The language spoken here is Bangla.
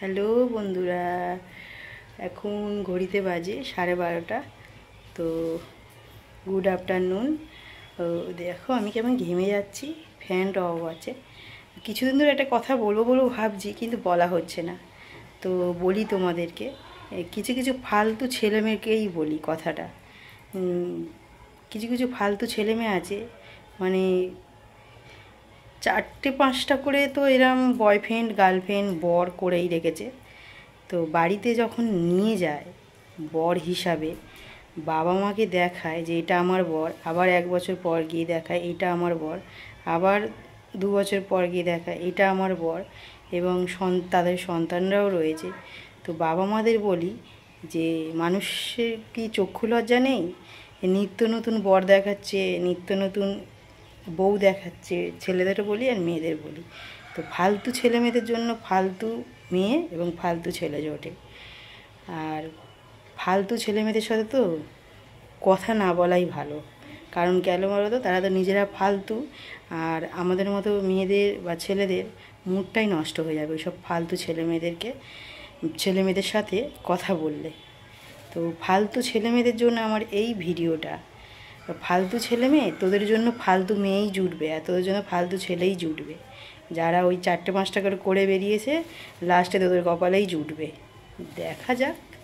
হ্যালো বন্ধুরা এখন ঘড়িতে বাজে সাড়ে বারোটা তো গুড আফটারনুন দেখো আমি কেমন ঘেমে যাচ্ছি ফ্যানটা অফ আছে কিছুদিন ধরে একটা কথা বলবো বলবো ভাবছি কিন্তু বলা হচ্ছে না তো বলি তোমাদেরকে কিছু কিছু ফালতু ছেলেমেয়েকেই বলি কথাটা কিছু কিছু ফালতু ছেলেমেয়ে আছে মানে চারটে পাঁচটা করে তো এরম বয়ফ্রেন্ড গার্লফ্রেন্ড বর করেই রেখেছে তো বাড়িতে যখন নিয়ে যায় বর হিসাবে বাবা মাকে দেখায় যে এটা আমার বর আবার এক বছর পর গিয়ে দেখায় এটা আমার বর আবার দু বছর পর গিয়ে দেখায় এটা আমার বর এবং সন তাদের সন্তানরাও রয়েছে তো বাবা মাদের বলি যে মানুষের কি চক্ষু লজ্জা নেই নিত্য নতুন বর দেখাচ্ছে নিত্য নতুন বউ দেখাচ্ছে ছেলেদেরও বলি আর মেয়েদের বলি তো ফালতু ছেলে মেয়েদের জন্য ফালতু মেয়ে এবং ফালতু ছেলে জোটে আর ফালতু ছেলে মেয়েদের সাথে তো কথা না বলাই ভালো কারণ কেন বলো তো তারা তো নিজেরা ফালতু আর আমাদের মতো মেয়েদের বা ছেলেদের মুডটাই নষ্ট হয়ে যাবে সব ফালতু ছেলে মেয়েদেরকে ছেলে মেয়েদের সাথে কথা বললে তো ফালতু ছেলে মেয়েদের জন্য আমার এই ভিডিওটা ফালতু ছেলে মেয়ে তোদের জন্য ফালতু মেয়েই জুটবে আর তোদের জন্য ফালতু ছেলেই জুটবে যারা ওই চারটে পাঁচটা করে করে বেরিয়েছে লাস্টে তোদের কপালেই জুটবে দেখা যাক